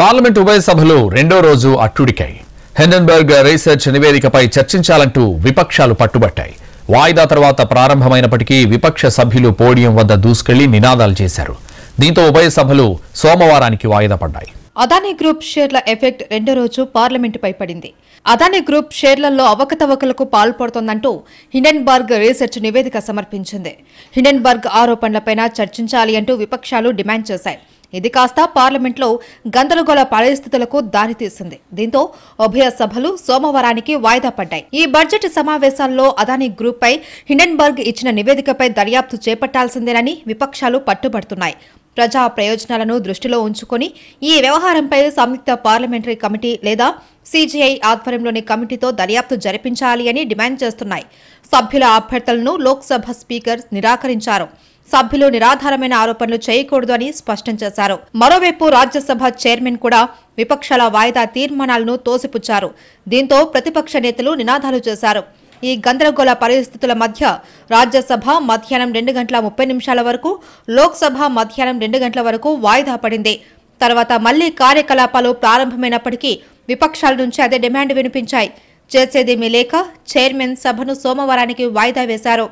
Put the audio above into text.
parliament ఉభయ సభలు రెండో రోజు అట్టుడికాయి హెండన్బర్గ్ రీసెర్చ్ నివేదికపై చర్చించాలంటూ విపక్షాలు పట్టుబట్టాయి వాయిదా తర్వాత ప్రారంభమైనప్పటికీ విపక్ష సభ్యులు పోడియం వద్ద దూసుకెళ్లి నినాదాలు చేశారు దీంతో ఉభయ సభలు సోమవారానికి వాయిదా పడ్డాయి అదానీ గ్రూప్ షేర్ల ఎఫెక్ట్ రెండో రోజు పార్లమెంటుపై పడింది అదానీ గ్రూప్ షేర్లలో అవకతవకలకు పాల్పడుతోందంటూ హిండెన్బర్గ్ రీసెర్చ్ నివేదిక సమర్పించింది హిండెన్బర్గ్ ఆరోపణలపై చర్చించాలి అంటూ విపక్షాలు డిమాండ్ చేశాయి ఇది కాస్త పార్లమెంట్లో గందరగోళ పరిస్థితులకు దారితీసింది దీంతో ఉభయ సభలు సోమవారానికి వాయిదా పడ్డాయి ఈ బడ్జెట్ సమావేశాల్లో అదానీ గ్రూప్ పై హిండెన్బర్గ్ ఇచ్చిన నివేదికపై దర్యాప్తు చేపట్టాల్సిందేనని విపక్షాలు పట్టుబడుతున్నాయి ప్రజా ప్రయోజనాలను దృష్టిలో ఉంచుకొని ఈ వ్యవహారంపై సంయుక్త పార్లమెంటరీ కమిటీ లేదా సీజీఐ ఆధ్వర్యంలోని కమిటీతో దర్యాప్తు జరిపించాలి అని డిమాండ్ చేస్తున్నాయి సభ్యుల అభ్యర్థులను లోక్సభ స్పీకర్ నిరాకరించారు సభ్యులు నిరాధారమైన ఆరోపణలు చేయకూడదు అని స్పష్టం చేశారు మరోవైపు రాజ్యసభ చైర్మన్ కూడా విపక్షాల వాయిదా తీర్మానాలను తోసిపుచ్చారు దీంతో ప్రతిపక్ష నేతలు నినాదాలు చేశారు ఈ గందరగోళ పరిస్థితుల మధ్య రాజ్యసభ మధ్యాహ్నం రెండు గంటల ముప్పై నిమిషాల వరకు లోక్సభ మధ్యాహ్నం రెండు గంటల వరకు వాయిదా పడింది తర్వాత మళ్లీ కార్యకలాపాలు ప్రారంభమైనప్పటికీ విపక్షాల నుంచి అదే డిమాండ్ వినిపించాయి చేసేదేమీ లేక చైర్మన్ సభను సోమవారానికి వాయిదా వేశారు